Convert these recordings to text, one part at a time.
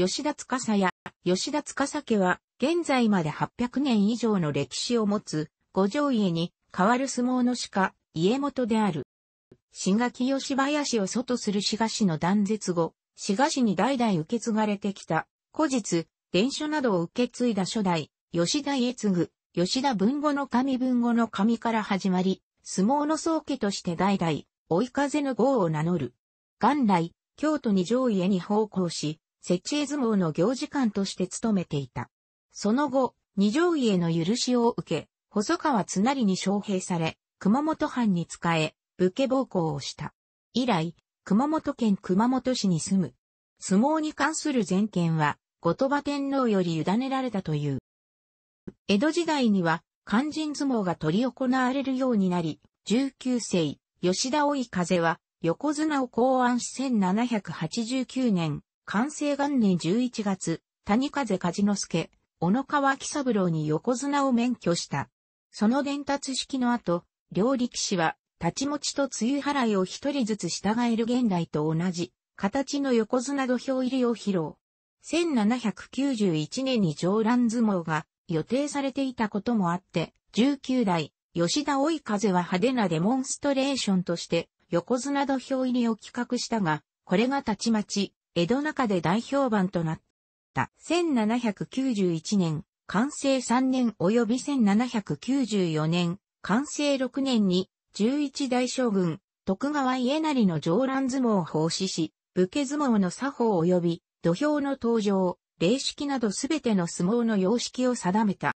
吉田司や吉田司家は、現在まで800年以上の歴史を持つ、五条家に代わる相撲の鹿、家元である。志賀吉林を外する志賀氏の断絶後、志賀氏に代々受け継がれてきた、古実、伝書などを受け継いだ初代、吉田家継、吉田文語の神文語の神から始まり、相撲の宗家として代々、追い風の号を名乗る。元来、京都に上家に奉公し、設置相撲の行事官として務めていた。その後、二条家の許しを受け、細川津成に招聘され、熊本藩に仕え、武家暴行をした。以来、熊本県熊本市に住む。相撲に関する全権は、後鳥羽天皇より委ねられたという。江戸時代には、肝心相撲が取り行われるようになり、19世、吉田老風は、横綱を考案し1789年、完成元年11月、谷風梶之助、小野川喜三郎に横綱を免許した。その伝達式の後、両力士は、立ち持ちと梅雨払いを一人ずつ従える現代と同じ、形の横綱土俵入りを披露。1791年に上乱相撲が予定されていたこともあって、19代、吉田追風は派手なデモンストレーションとして、横綱土俵入りを企画したが、これがたちまち、江戸中で大評判となった。1791年、完成3年及び1794年、完成6年に、11代将軍、徳川家成の上乱相撲を奉仕し、武家相撲の作法及び、土俵の登場、礼式などすべての相撲の様式を定めた。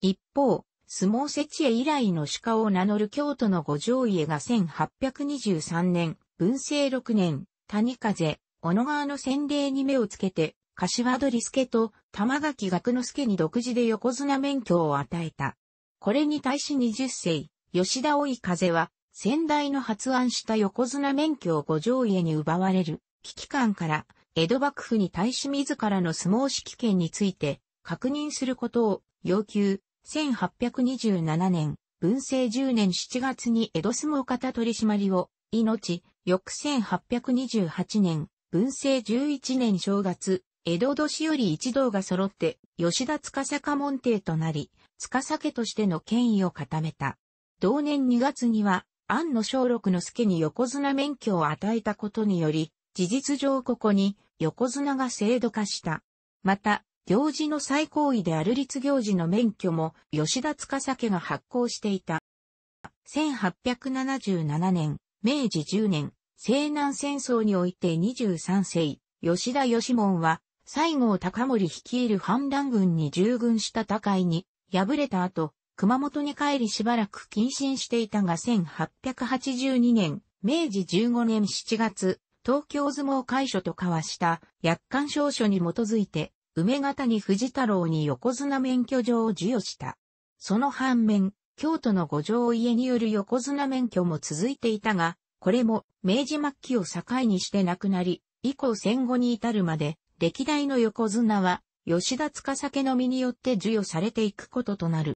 一方、相撲設置以来の鹿を名乗る京都の五条家が1823年、文政6年、谷風、小野川の洗礼に目をつけて、柏取助と玉垣学之助に独自で横綱免許を与えた。これに対し20世、吉田追風は、先代の発案した横綱免許を五条家に奪われる危機感から、江戸幕府に対し自らの相撲指揮権について確認することを要求。1827年、文政10年7月に江戸相撲方取締を、命、翌1828年、文政11年正月、江戸年より一同が揃って、吉田司家門弟となり、司家としての権威を固めた。同年2月には、安野小六之助に横綱免許を与えたことにより、事実上ここに横綱が制度化した。また、行事の最高位である立行事の免許も吉田司家が発行していた。1877年、明治10年、西南戦争において23世、吉田義門は、西郷隆盛率いる反乱軍に従軍した高いに、敗れた後、熊本に帰りしばらく謹慎していたが1882年、明治15年7月、東京相撲会所と交わした約款証書に基づいて、梅方に藤太郎に横綱免許状を授与した。その反面、京都の五条家による横綱免許も続いていたが、これも明治末期を境にして亡くなり、以降戦後に至るまで、歴代の横綱は、吉田司酒の身によって授与されていくこととなる。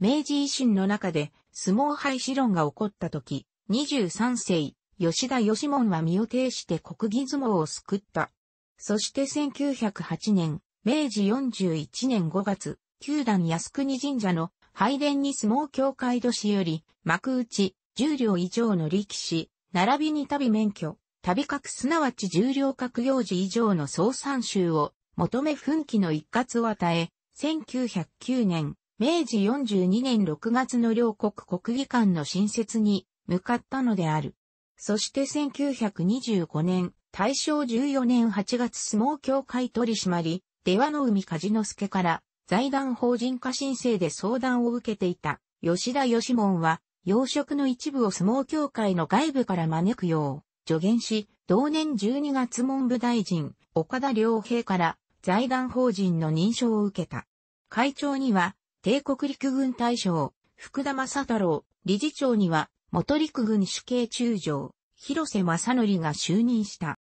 明治維新の中で、相撲廃止論が起こった時、23世、吉田義門は身を挺して国技相撲を救った。そして1908年、明治41年5月、九段靖国神社の拝殿に相撲協会都市より、幕内、1両以上の力士、並びに旅免許、旅格すなわち重量格行事以上の総参集を求め奮起の一括を与え、1909年、明治42年6月の両国国技館の新設に向かったのである。そして1925年、大正14年8月相撲協会取締、り、出羽の海梶之助から財団法人化申請で相談を受けていた吉田義門は養殖の一部を相撲協会の外部から招くよう助言し、同年12月文部大臣、岡田良平から財団法人の認証を受けた。会長には、帝国陸軍大将、福田正太郎、理事長には、元陸軍主計中将、広瀬正則が就任した。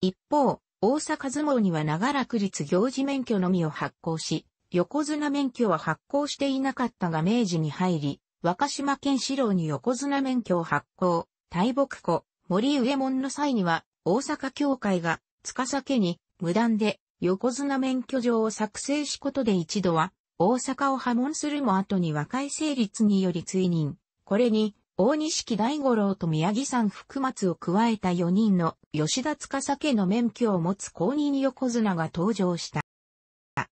一方、大阪相撲には長らく立行事免許のみを発行し、横綱免許は発行していなかったが明治に入り、若島健四郎に横綱免許を発行、大木湖、森上門の際には、大阪協会が、司家に、無断で、横綱免許状を作成しことで一度は、大阪を破門するも後に和解成立により追認。これに、大錦大五郎と宮城山福松を加えた4人の吉田司家の免許を持つ公認横綱が登場した。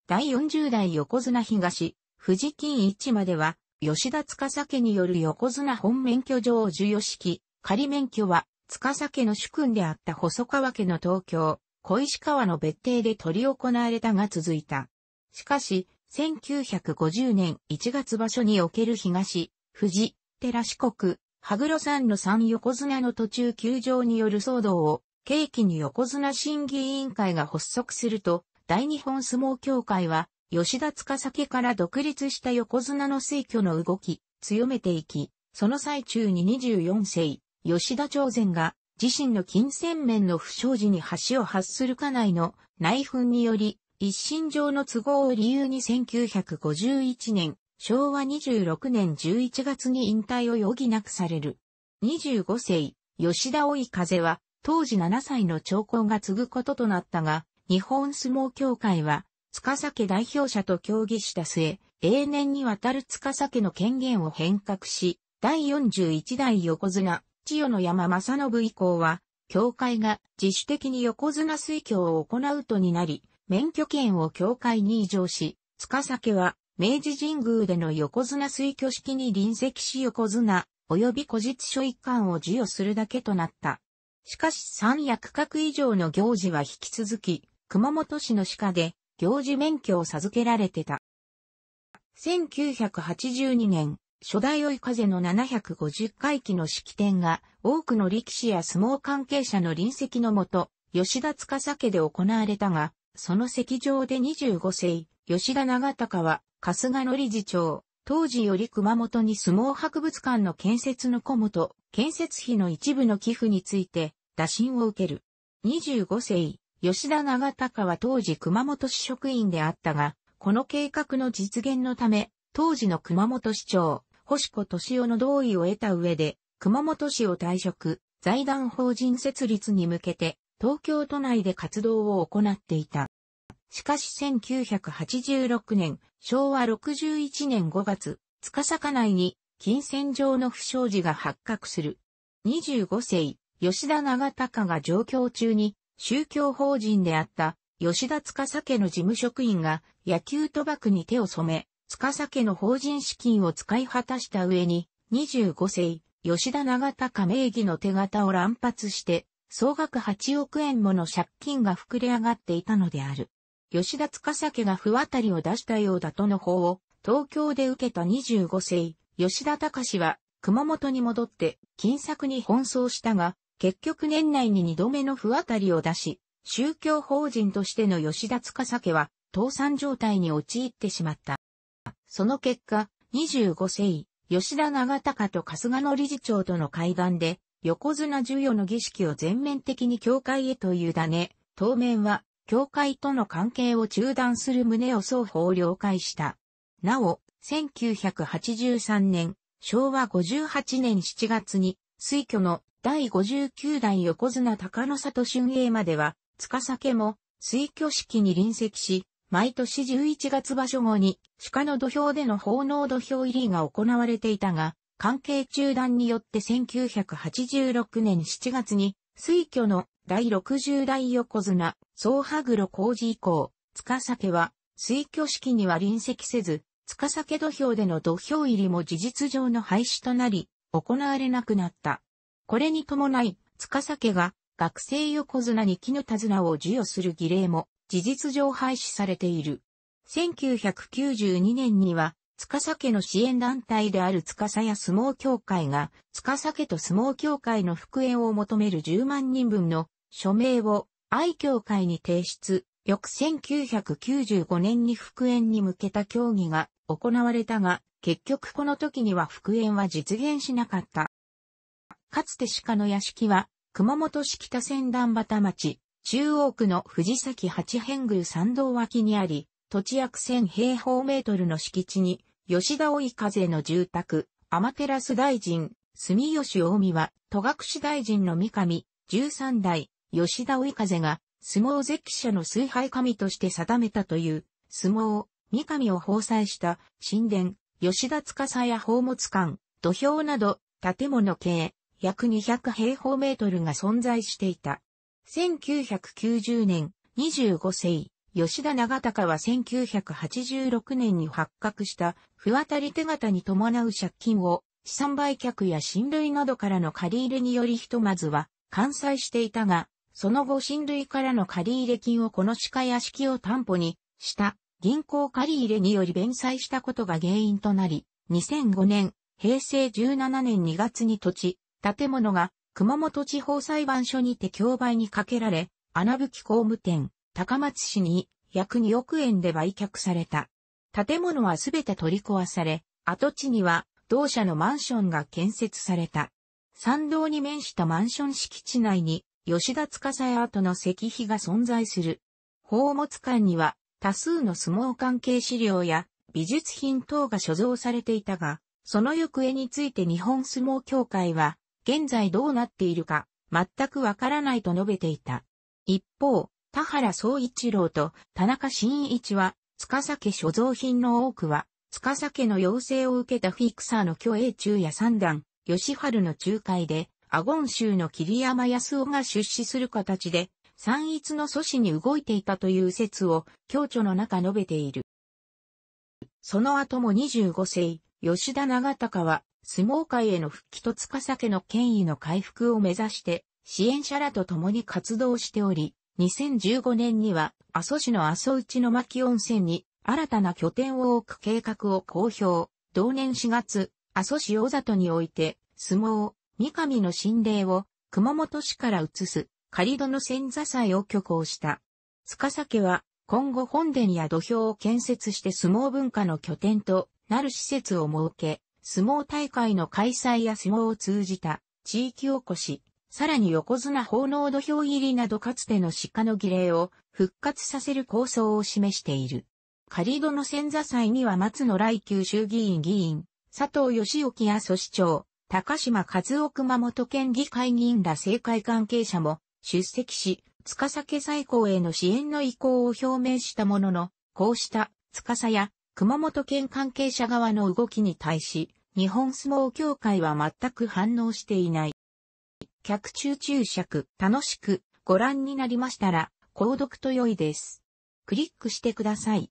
第40代横綱東、藤金一までは吉田司家による横綱本免許を授与式、仮免許は、司家の主君であった細川家の東京、小石川の別邸で取り行われたが続いた。しかし、1950年1月場所における東、富士、寺四国、羽黒山の三横綱の途中休場による騒動を、契機に横綱審議委員会が発足すると、大日本相撲協会は、吉田司家から独立した横綱の推挙の動き、強めていき、その最中に24世、吉田朝鮮が自身の金銭面の不祥事に橋を発する家内の内紛により、一身上の都合を理由に1951年、昭和26年11月に引退を余儀なくされる。25世、吉田追風は、当時7歳の兆候が継ぐこととなったが、日本相撲協会は、司家代表者と協議した末、永年にわたる司家の権限を変革し、第41代横綱、千代の山正信以降は、協会が自主的に横綱推挙を行うとになり、免許権を協会に移譲し、司家は明治神宮での横綱推挙式に臨席し横綱、及び古実書一貫を授与するだけとなった。しかし三役格以上の行事は引き続き、熊本市の鹿で行事免許を授けられてた。1982年、初代追い風の750回忌の式典が、多くの力士や相撲関係者の臨席のもと、吉田司家で行われたが、その席上で25世、吉田長隆は、春日野理事長、当時より熊本に相撲博物館の建設のコモと、建設費の一部の寄付について、打診を受ける。25世、吉田長隆は当時熊本市職員であったが、この計画の実現のため、当時の熊本市長、星子敏夫の同意を得た上で、熊本市を退職、財団法人設立に向けて、東京都内で活動を行っていた。しかし1986年、昭和61年5月、司坂内に金銭上の不祥事が発覚する。25世、吉田長隆が上京中に宗教法人であった吉田司家の事務職員が野球賭博に手を染め、司家の法人資金を使い果たした上に、25世、吉田長高名義の手形を乱発して、総額8億円もの借金が膨れ上がっていたのである。吉田司家が不渡りを出したようだとの報を、東京で受けた25世、吉田隆は、熊本に戻って、金策に奔走したが、結局年内に二度目の不当たりを出し、宗教法人としての吉田塚酒は倒産状態に陥ってしまった。その結果、25世吉田長隆と春日野理事長との会談で、横綱授与の儀式を全面的に教会へと委ね、当面は、教会との関係を中断する旨を双方了解した。なお、1983年、昭和58年7月に、推挙の第59代横綱高野里春英までは、司家も、水挙式に臨席し、毎年11月場所後に、鹿の土俵での奉納土俵入りが行われていたが、関係中断によって1986年7月に、水挙の第60代横綱、総羽黒工事以降、司家は、水挙式には臨席せず、司家土俵での土俵入りも事実上の廃止となり、行われなくなった。これに伴い、司家が学生横綱に木の手綱を授与する儀礼も事実上廃止されている。1992年には、司家の支援団体である司や相撲協会が、司家と相撲協会の復縁を求める10万人分の署名を愛協会に提出。翌1995年に復縁に向けた協議が行われたが、結局この時には復縁は実現しなかった。かつて鹿の屋敷は、熊本市北千段畑町、中央区の藤崎八辺宮参道脇にあり、土地約1000平方メートルの敷地に、吉田追風の住宅、天照大臣、住吉大見は、戸隠大臣の三上、13代、吉田追風が、相撲関社の崇拝神として定めたという、相撲、三上を放祭した、神殿、吉田司や宝物館、土俵など、建物系、約200平方メートルが存在していた。1990年、25世吉田長隆は1986年に発覚した不渡り手形に伴う借金を資産売却や親類などからの借り入れによりひとまずは完済していたが、その後親類からの借入金をこの鹿屋敷を担保にした銀行借入れにより弁済したことが原因となり、2005年、平成17年2月に土地、建物が熊本地方裁判所にて競売にかけられ、穴吹工務店、高松市に約2億円で売却された。建物はすべて取り壊され、跡地には同社のマンションが建設された。参道に面したマンション敷地内に吉田司屋跡の石碑が存在する。宝物館には多数の相撲関係資料や美術品等が所蔵されていたが、その行方について日本相撲協会は現在どうなっているか、全くわからないと述べていた。一方、田原総一郎と田中真一は、司家所蔵品の多くは、司家の要請を受けたフィクサーの虚栄中や三段、吉春の仲介で、アゴン州の桐山康夫が出資する形で、三一の阻止に動いていたという説を、教著の中述べている。その後も25世、吉田長隆は、相撲界への復帰と司家の権威の回復を目指して、支援者らと共に活動しており、2015年には阿蘇市の阿蘇内の巻温泉に新たな拠点を置く計画を公表。同年4月、阿蘇市大里において、相撲、三上の神霊を熊本市から移す仮戸の仙座祭を挙行した。司家は今後本殿や土俵を建設して相撲文化の拠点となる施設を設け、相撲大会の開催や相撲を通じた地域おこし、さらに横綱奉納土俵入りなどかつての鹿の儀礼を復活させる構想を示している。仮戸の前座祭には松野来宮衆議院議員、佐藤義興や組市長、高島和夫熊本県議会議員ら政界関係者も出席し、司家最高への支援の意向を表明したものの、こうした司や熊本県関係者側の動きに対し、日本相撲協会は全く反応していない。客中注釈、楽しくご覧になりましたら、購読と良いです。クリックしてください。